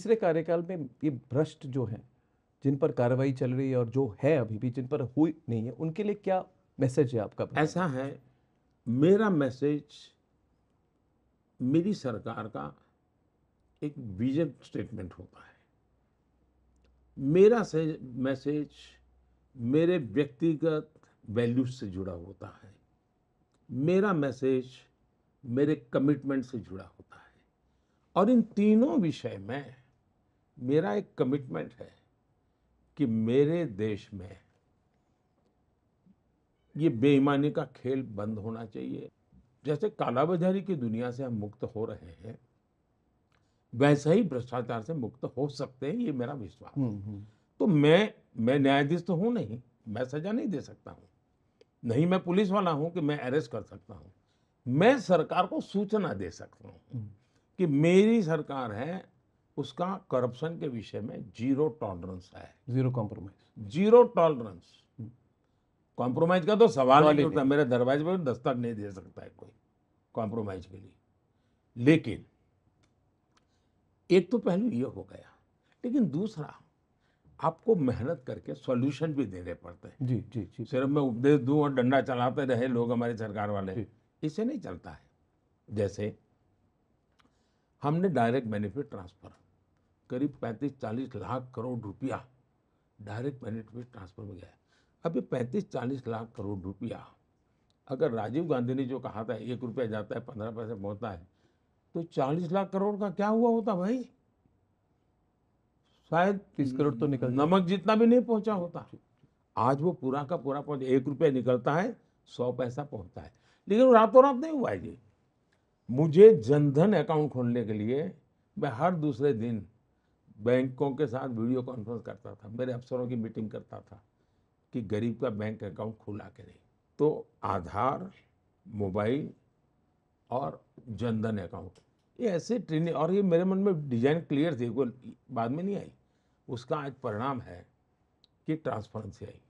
तीसरे कार्यकाल में ये भ्रष्ट जो हैं जिन पर कार्रवाई चल रही है और जो है अभी भी जिन पर हुई नहीं है उनके लिए क्या मैसेज है आपका ऐसा है मेरा मैसेज मेरी सरकार का एक विजन स्टेटमेंट होता है मेरा से मैसेज मेरे व्यक्तिगत वैल्यूज से जुड़ा होता है मेरा मैसेज मेरे कमिटमेंट से जुड़ा होता है और इन तीनों विषय में मेरा एक कमिटमेंट है कि मेरे देश में ये बेईमानी का खेल बंद होना चाहिए जैसे कालाबाजारी की दुनिया से हम मुक्त हो रहे हैं वैसे ही भ्रष्टाचार से मुक्त हो सकते हैं ये मेरा विश्वास हम्म, हम्म। तो मैं मैं न्यायाधीश तो हूं नहीं मैं सजा नहीं दे सकता हूं नहीं मैं पुलिस वाला हूं कि मैं अरेस्ट कर सकता हूं मैं सरकार को सूचना दे सकता हूं हम्म। कि मेरी सरकार है उसका करप्शन के विषय में जीरो टॉलरेंस है zero compromise zero tolerance compromise का तो सवाल नहीं उठता मेरे दरवाजे पर दस्तक नहीं दे सकता है कोई कॉम्प्रोमाइज के लिए लेकिन एक तो पहलू ये हो गया लेकिन दूसरा आपको मेहनत करके सॉल्यूशन भी देने पड़ते हैं जी जी जी सिर्फ मैं उपदेश दूं और डंडा चलाते रहे लोग हमारे सरकार वाले इससे नहीं चलता है जैसे हमने डायरेक्ट बेनिफिट ट्रांसफर करीब पैंतीस चालीस लाख करोड़ रुपया डायरेक्ट बेनिफिट ट्रांसफर में गया अब ये पैंतीस चालीस लाख करोड़ रुपया अगर राजीव गांधी ने जो कहा था एक रुपया जाता है पंद्रह पैसे पहुंचता है तो चालीस लाख करोड़ का क्या हुआ होता भाई शायद तीस करोड़ तो निकल नमक जितना भी नहीं पहुंचा होता आज वो पूरा का पूरा पहुंच एक रुपया निकलता है सौ पैसा पहुंचता है लेकिन वो रातों रात नहीं हुआ है जी मुझे जनधन अकाउंट खोलने के लिए मैं हर दूसरे दिन बैंकों के साथ वीडियो कॉन्फ्रेंस करता था मेरे अफसरों की मीटिंग करता था कि गरीब का बैंक अकाउंट खुला के नहीं तो आधार मोबाइल और जनधन अकाउंट ये ऐसे ट्रेनिंग और ये मेरे मन में डिजाइन क्लियर थी कोई बाद में नहीं आई उसका आज परिणाम है कि ट्रांसपेरेंसी आई